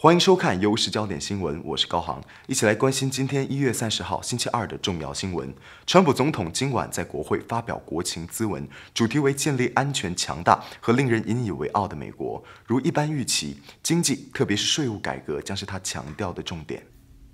欢迎收看《优势焦点新闻》，我是高航，一起来关心今天一月三十号星期二的重要新闻。川普总统今晚在国会发表国情咨文，主题为建立安全、强大和令人引以为傲的美国。如一般预期，经济，特别是税务改革，将是他强调的重点。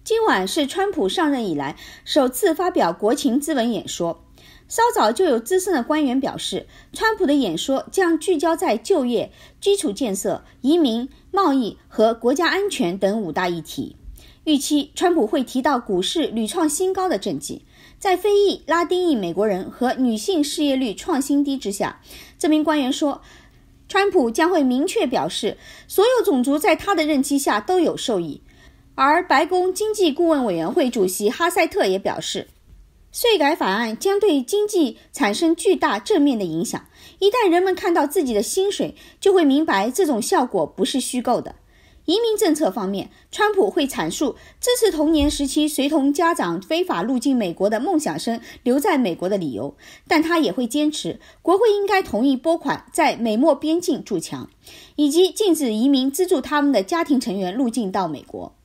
今晚是川普上任以来首次发表国情咨文演说。稍早就有资深的官员表示，川普的演说将聚焦在就业、基础建设、移民、贸易和国家安全等五大议题。预期川普会提到股市屡创新高的政绩，在非裔、拉丁裔美国人和女性失业率创新低之下，这名官员说，川普将会明确表示，所有种族在他的任期下都有受益。而白宫经济顾问委员会主席哈塞特也表示。税改法案将对经济产生巨大正面的影响。一旦人们看到自己的薪水，就会明白这种效果不是虚构的。移民政策方面，川普会阐述支持童年时期随同家长非法入境美国的梦想生留在美国的理由，但他也会坚持国会应该同意拨款在美墨边境筑墙，以及禁止移民资助他们的家庭成员入境到美国。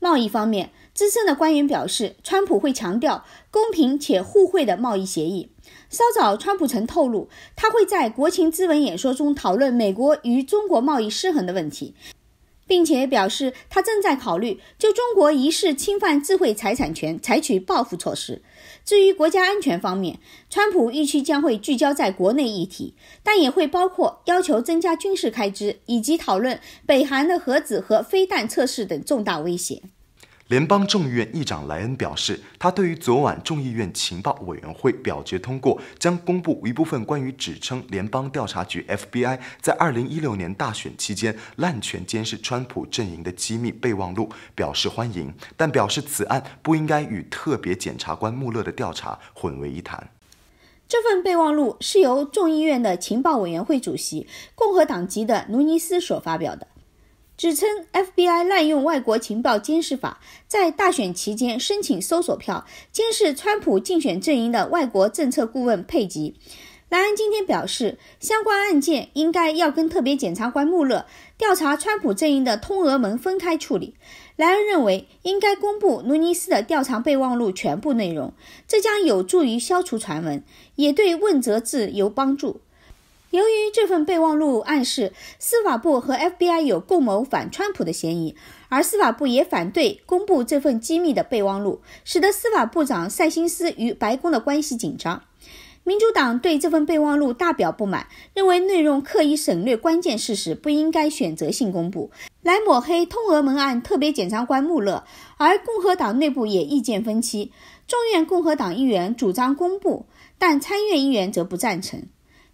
贸易方面。资深的官员表示，川普会强调公平且互惠的贸易协议。稍早，川普曾透露，他会在国情咨文演说中讨论美国与中国贸易失衡的问题，并且表示他正在考虑就中国疑似侵犯智慧财产权采取报复措施。至于国家安全方面，川普预期将会聚焦在国内议题，但也会包括要求增加军事开支以及讨论北韩的核子和飞弹测试等重大威胁。联邦众议院议长莱恩表示，他对于昨晚众议院情报委员会表决通过将公布一部分关于指称联邦调查局 （FBI） 在二零一六年大选期间滥权监视川普阵营的机密备忘录表示欢迎，但表示此案不应该与特别检察官穆勒的调查混为一谈。这份备忘录是由众议院的情报委员会主席、共和党籍的卢尼斯所发表的。指称 FBI 滥用外国情报监视法，在大选期间申请搜索票，监视川普竞选阵营的外国政策顾问佩吉。莱恩今天表示，相关案件应该要跟特别检察官穆勒调查川普阵营的通俄门分开处理。莱恩认为，应该公布卢尼斯的调查备忘录全部内容，这将有助于消除传闻，也对问责制有帮助。由于这份备忘录暗示司法部和 FBI 有共谋反川普的嫌疑，而司法部也反对公布这份机密的备忘录，使得司法部长塞辛斯与白宫的关系紧张。民主党对这份备忘录大表不满，认为内容刻意省略关键事实，不应该选择性公布来抹黑通俄门案特别检察官穆勒。而共和党内部也意见分歧，众院共和党议员主张公布，但参院议员则不赞成。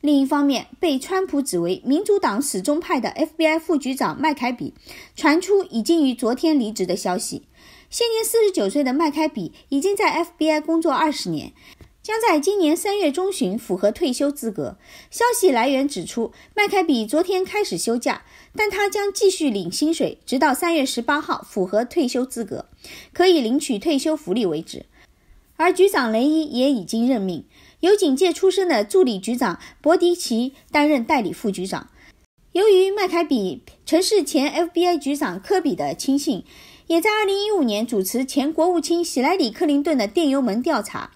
另一方面，被川普指为民主党始终派的 FBI 副局长麦凯比，传出已经于昨天离职的消息。现年四十九岁的麦凯比已经在 FBI 工作二十年，将在今年三月中旬符合退休资格。消息来源指出，麦凯比昨天开始休假，但他将继续领薪水，直到三月十八号符合退休资格，可以领取退休福利为止。而局长雷伊也已经任命。由警界出身的助理局长博迪奇担任代理副局长。由于麦凯比曾是前 FBI 局长科比的亲信，也在2015年主持前国务卿希莱里·克林顿的电邮门调查。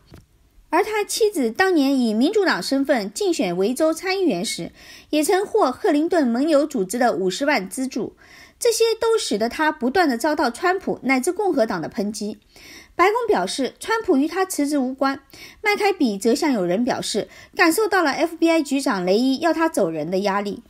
而他妻子当年以民主党身份竞选维州参议员时，也曾获克林顿盟友组织的五十万资助。这些都使得他不断的遭到川普乃至共和党的抨击。白宫表示，川普与他辞职无关。迈开比则向有人表示，感受到了 FBI 局长雷伊要他走人的压力。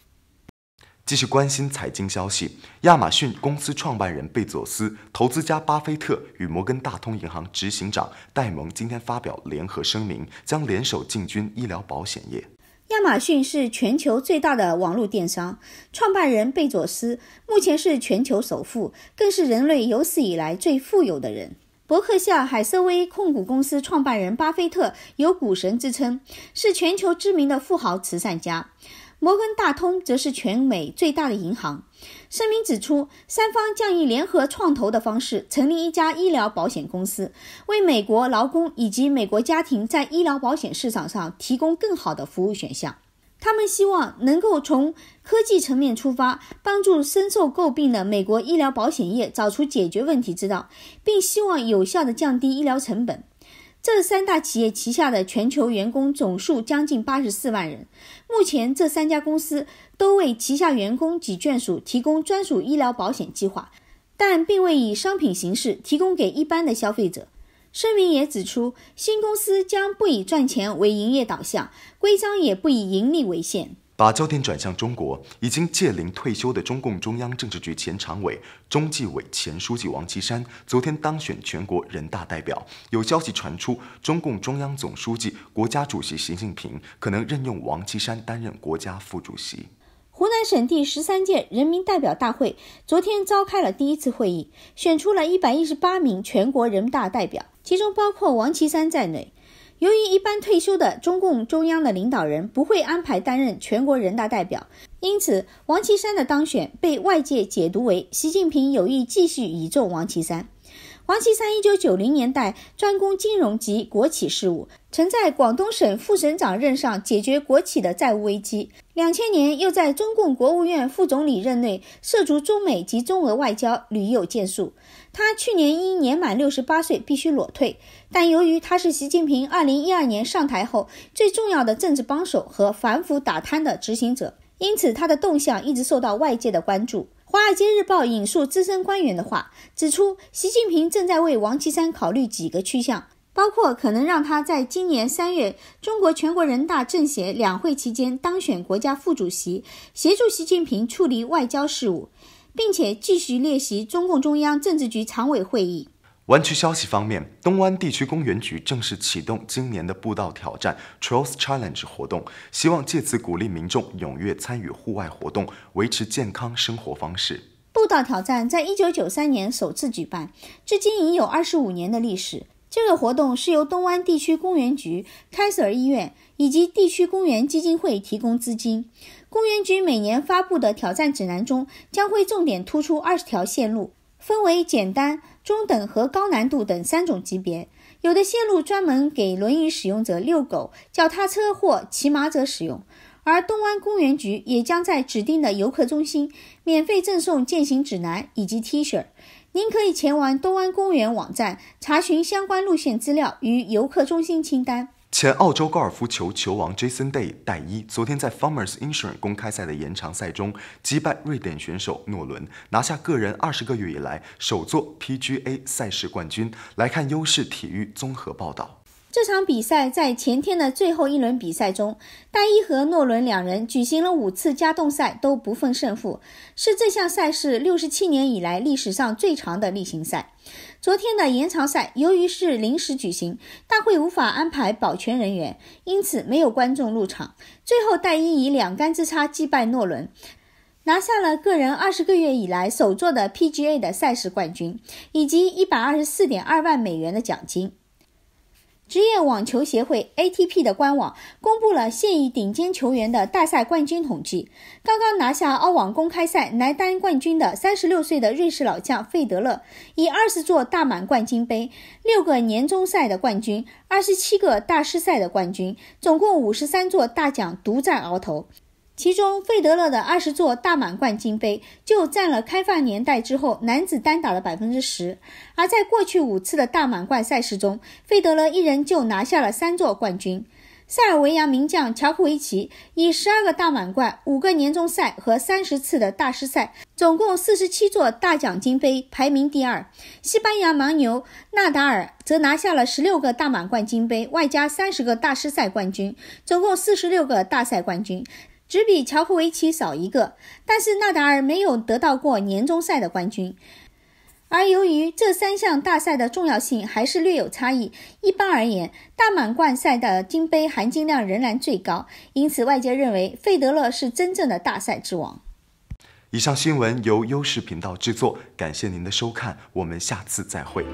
继续关心财经消息，亚马逊公司创办人贝佐斯、投资家巴菲特与摩根大通银行执行长戴蒙今天发表联合声明，将联手进军医疗保险业。亚马逊是全球最大的网络电商，创办人贝佐斯目前是全球首富，更是人类有史以来最富有的人。伯克希尔·海瑟薇控股公司创办人巴菲特有“股神”之称，是全球知名的富豪慈善家。摩根大通则是全美最大的银行。声明指出，三方将以联合创投的方式成立一家医疗保险公司，为美国劳工以及美国家庭在医疗保险市场上提供更好的服务选项。他们希望能够从科技层面出发，帮助深受诟病的美国医疗保险业找出解决问题之道，并希望有效地降低医疗成本。这三大企业旗下的全球员工总数将近八十四万人。目前，这三家公司都为旗下员工及眷属提供专属医疗保险计划，但并未以商品形式提供给一般的消费者。声明也指出，新公司将不以赚钱为营业导向，规章也不以盈利为限，把焦点转向中国。已经届龄退休的中共中央政治局前常委、中纪委前书记王岐山，昨天当选全国人大代表。有消息传出，中共中央总书记、国家主席习近平可能任用王岐山担任国家副主席。湖南省第十三届人民代表大会昨天召开了第一次会议，选出了一百一十八名全国人大代表，其中包括王岐山在内。由于一般退休的中共中央的领导人不会安排担任全国人大代表，因此王岐山的当选被外界解读为习近平有意继续倚重王岐山。王岐山一九九零年代专攻金融及国企事务，曾在广东省副省长任上解决国企的债务危机。两千年又在中共国务院副总理任内涉足中美及中俄外交，屡有建树。他去年因年满六十八岁必须裸退，但由于他是习近平二零一二年上台后最重要的政治帮手和反腐打贪的执行者，因此他的动向一直受到外界的关注。《华尔街日报》引述资深官员的话，指出，习近平正在为王岐山考虑几个去向，包括可能让他在今年三月中国全国人大政协两会期间当选国家副主席，协助习近平处理外交事务，并且继续列席中共中央政治局常委会议。湾区消息方面，东湾地区公园局正式启动今年的步道挑战 t r o u l s Challenge） 活动，希望借此鼓励民众踊跃参与户外活动，维持健康生活方式。步道挑战在一九九三年首次举办，至今已有二十五年的历史。这个活动是由东湾地区公园局、凯瑟尔医院以及地区公园基金会提供资金。公园局每年发布的挑战指南中，将会重点突出二十条线路，分为简单。中等和高难度等三种级别，有的线路专门给轮椅使用者、遛狗、脚踏车或骑马者使用。而东安公园局也将在指定的游客中心免费赠送践行指南以及 T 恤。您可以前往东安公园网站查询相关路线资料与游客中心清单。前澳洲高尔夫球球王 Jason Day 戴伊昨天在 Farmers Insurance 公开赛的延长赛中击败瑞典选手诺伦，拿下个人二十个月以来首座 PGA 赛事冠军。来看优势体育综合报道。这场比赛在前天的最后一轮比赛中，戴伊和诺伦两人举行了五次加洞赛都不分胜负，是这项赛事六十七年以来历史上最长的例行赛。昨天的延长赛由于是临时举行，大会无法安排保全人员，因此没有观众入场。最后，戴伊以两杆之差击败诺伦，拿下了个人二十个月以来首座的 PGA 的赛事冠军，以及一百二十四点二万美元的奖金。职业网球协会 ATP 的官网公布了现役顶尖球员的大赛冠军统计。刚刚拿下澳网公开赛男单冠军的三十六岁的瑞士老将费德勒，以二十座大满贯冠军杯、六个年终赛的冠军、二十七个大师赛的冠军，总共五十三座大奖独占鳌头。其中，费德勒的二十座大满贯金杯就占了开放年代之后男子单打的百分之十。而在过去五次的大满贯赛事中，费德勒一人就拿下了三座冠军。塞尔维亚名将乔科维奇以十二个大满贯、五个年终赛和三十次的大师赛，总共四十七座大奖金杯，排名第二。西班牙盲牛纳达尔则拿下了十六个大满贯金杯，外加三十个大师赛冠军，总共四十六个大赛冠军。只比乔科维奇少一个，但是纳达尔没有得到过年终赛的冠军。而由于这三项大赛的重要性还是略有差异，一般而言，大满贯赛的金杯含金量仍然最高，因此外界认为费德勒是真正的大赛之王。以上新闻由优视频道制作，感谢您的收看，我们下次再会。